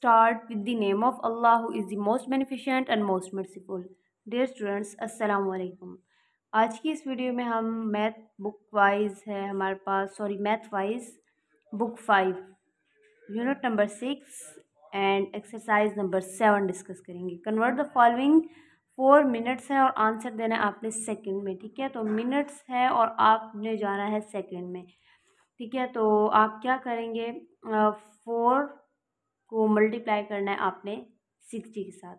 start with the name of Allah is the most beneficent and most merciful dear students अस्सलाम वालेकुम आज की इस वीडियो में हम मैथ बुक वाइज है हमारे पास sorry math wise book five unit number six and exercise number seven discuss करेंगे convert the following four minutes हैं और आंसर देना है आपने सेकंड में ठीक है तो मिनट्स है और आपने जाना है सेकंड में ठीक है तो आप क्या करेंगे फोर को मल्टीप्लाई करना है आपने सिक्सटी के साथ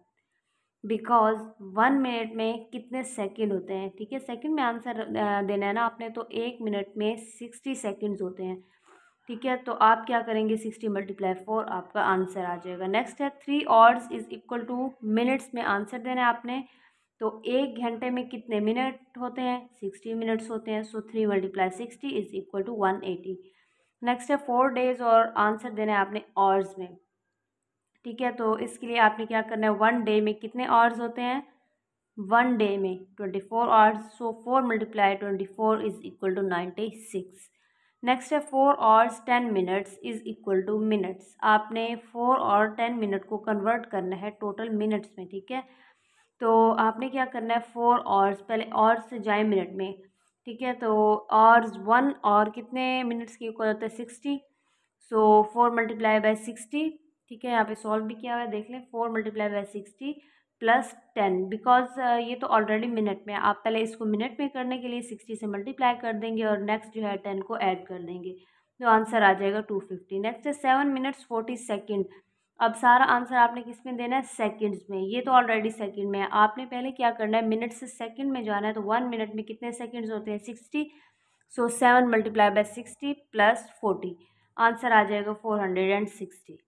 बिकॉज वन मिनट में कितने सेकंड होते हैं ठीक है सेकंड में आंसर देना है ना आपने तो एक मिनट में सिक्सटी सेकंड्स होते हैं ठीक है तो आप क्या करेंगे सिक्सटी मल्टीप्लाई फोर आपका आंसर आ जाएगा नेक्स्ट है three hours is equal to minutes में आंसर देना है आपने तो एक घंटे में कितने मिनट होते हैं सिक्सटी मिनट्स होते हैं so three multiply sixty is equal to one eighty next है फोर डेज और आंसर देना है आपने ऑर्ड्स में ठीक है तो इसके लिए आपने क्या करना है वन डे में कितने आवर्स होते हैं वन डे में twenty four hours so four multiply twenty four is equal to ninety six next है four hours ten minutes is equal to minutes आपने फोर और टेन मिनट को कन्वर्ट करना है टोटल मिनट्स में ठीक है तो आपने क्या करना है फोर आवर्स पहले आवर्स से जाए मिनट में ठीक है तो आवर्स वन और कितने मिनट्स के इक्वल होता है sixty so four multiply by sixty ठीक है यहाँ पे सॉल्व भी किया हुआ है देख लें four multiply by sixty plus ten because ये तो ऑलरेडी मिनट में आप पहले इसको मिनट में करने के लिए सिक्सटी से मल्टीप्लाई कर देंगे और नेक्स्ट जो है टेन को ऐड कर देंगे तो आंसर आ जाएगा टू फिफ्टी नेक्स्ट है सेवन मिनट्स फोर्टी सेकेंड अब सारा आंसर आपने किस में देना है सेकेंड्स में ये तो ऑलरेडी सेकेंड में है आपने पहले क्या करना है मिनट से सेकेंड में जाना है तो वन मिनट में कितने सेकेंड्स होते हैं sixty so seven multiply by sixty plus forty answer आ जाएगा four hundred and sixty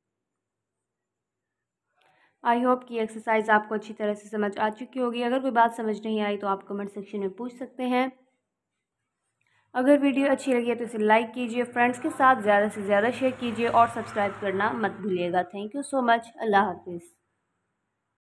I hope कि एक्सरसाइज आपको अच्छी तरह से समझ आ चुकी होगी अगर कोई बात समझ नहीं आई तो आप कमेंट सेक्शन में पूछ सकते हैं अगर वीडियो अच्छी लगी है तो इसे लाइक कीजिए फ्रेंड्स के साथ ज़्यादा से ज़्यादा शेयर कीजिए और सब्सक्राइब करना मत भूलिएगा थैंक यू सो मच अल्लाह हाफिज़